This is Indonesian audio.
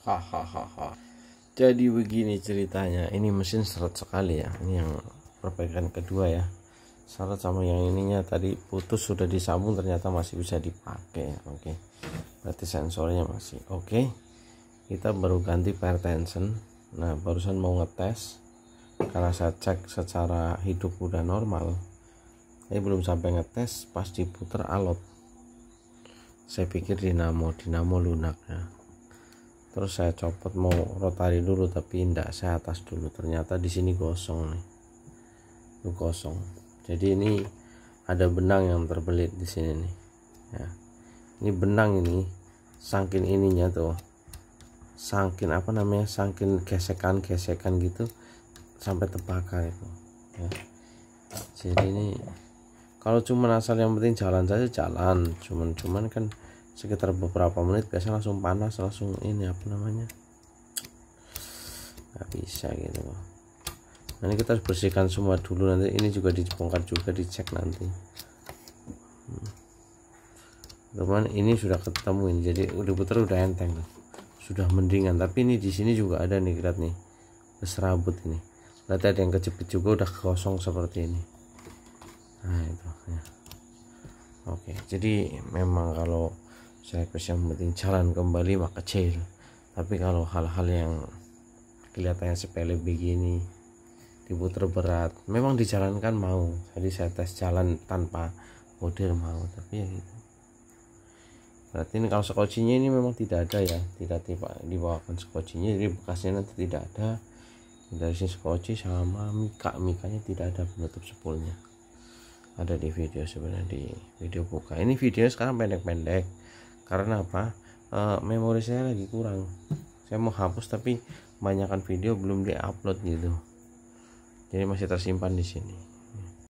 hahaha jadi begini ceritanya ini mesin seret sekali ya ini yang perbaikan kedua ya seret sama yang ininya tadi putus sudah disambung ternyata masih bisa dipakai oke okay. berarti sensornya masih oke okay. kita baru ganti per tension nah barusan mau ngetes karena saya cek secara hidup udah normal tapi belum sampai ngetes pas diputer alot saya pikir dinamo dinamo lunak ya terus saya copot mau rotari dulu tapi tidak saya atas dulu ternyata di sini gosong nih itu kosong jadi ini ada benang yang terbelit di sini nih ya ini benang ini sangkin ininya tuh sangkin apa namanya sangkin gesekan gesekan gitu sampai terbakar itu ya jadi ini kalau cuman asal yang penting jalan saja jalan cuman cuman kan sekitar beberapa menit biasanya langsung panas langsung ini apa namanya nggak bisa gitu loh nah, ini kita bersihkan semua dulu nanti ini juga dibongkar juga dicek nanti hmm. teman ini sudah ketemu ini jadi udah putar udah enteng sudah mendingan tapi ini di sini juga ada nih lihat nih serabut ini berarti ada yang kejepit juga udah kosong seperti ini nah itu ya oke jadi memang kalau service yang penting jalan kembali mah kecil tapi kalau hal-hal yang kelihatannya sepele begini diputer berat memang dijalankan mau jadi saya tes jalan tanpa model mau tapi ya gitu berarti ini kalau skocinya ini memang tidak ada ya tidak tiba dibawakan skocinya jadi bekasnya nanti tidak ada dari sini skoci sama mika mikanya tidak ada penutup sepulnya ada di video sebenarnya di video buka ini video sekarang pendek-pendek karena apa e, memori saya lagi kurang saya mau hapus tapi banyakkan video belum diupload gitu jadi masih tersimpan di sini